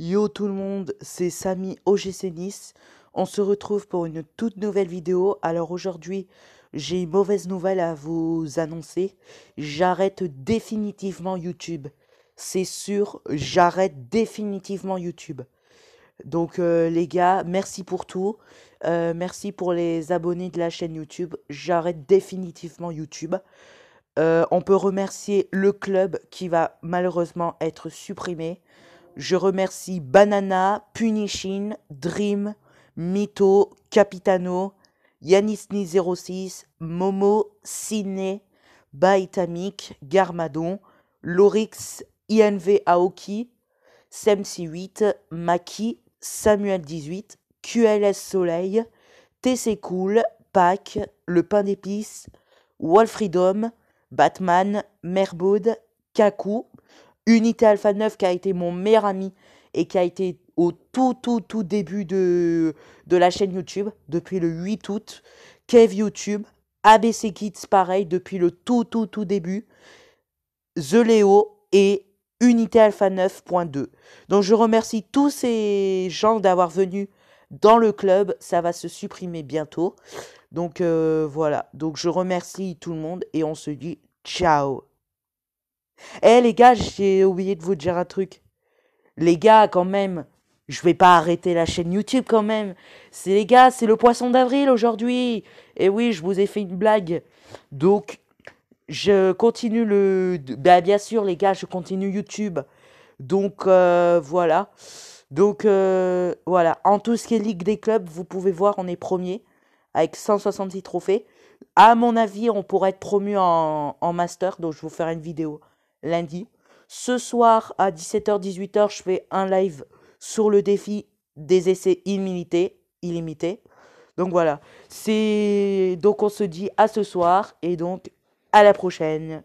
Yo tout le monde, c'est Samy OGC Nice. On se retrouve pour une toute nouvelle vidéo. Alors aujourd'hui, j'ai une mauvaise nouvelle à vous annoncer. J'arrête définitivement YouTube. C'est sûr, j'arrête définitivement YouTube. Donc euh, les gars, merci pour tout. Euh, merci pour les abonnés de la chaîne YouTube. J'arrête définitivement YouTube. Euh, on peut remercier le club qui va malheureusement être supprimé. Je remercie Banana, Punishin, Dream, Mito, Capitano, Yanisni06, Momo, Ciné, Baitamic, Garmadon, Lorix, INV Aoki, Semsi8, Maki, Samuel18, QLS Soleil, TC Cool, Pac, Le Pain d'Épices, Wolfridom, Batman, Merbaud, Kaku, Unité Alpha 9 qui a été mon meilleur ami et qui a été au tout tout tout début de, de la chaîne YouTube, depuis le 8 août, Kev YouTube, ABC Kids pareil, depuis le tout tout tout début, The Leo et Unité Alpha 9.2. Donc je remercie tous ces gens d'avoir venu dans le club, ça va se supprimer bientôt. Donc euh, voilà, donc je remercie tout le monde et on se dit ciao eh les gars, j'ai oublié de vous dire un truc. Les gars, quand même, je vais pas arrêter la chaîne YouTube quand même. C'est les gars, c'est le poisson d'avril aujourd'hui. Et eh oui, je vous ai fait une blague. Donc, je continue le... Bah, bien sûr, les gars, je continue YouTube. Donc, euh, voilà. Donc, euh, voilà. En tout ce qui est Ligue des clubs, vous pouvez voir, on est premier. Avec 166 trophées. À mon avis, on pourrait être promu en, en master. Donc, je vous ferai une vidéo lundi. Ce soir à 17h-18h, je fais un live sur le défi des essais illimités. illimités. Donc voilà, c'est donc on se dit à ce soir et donc à la prochaine.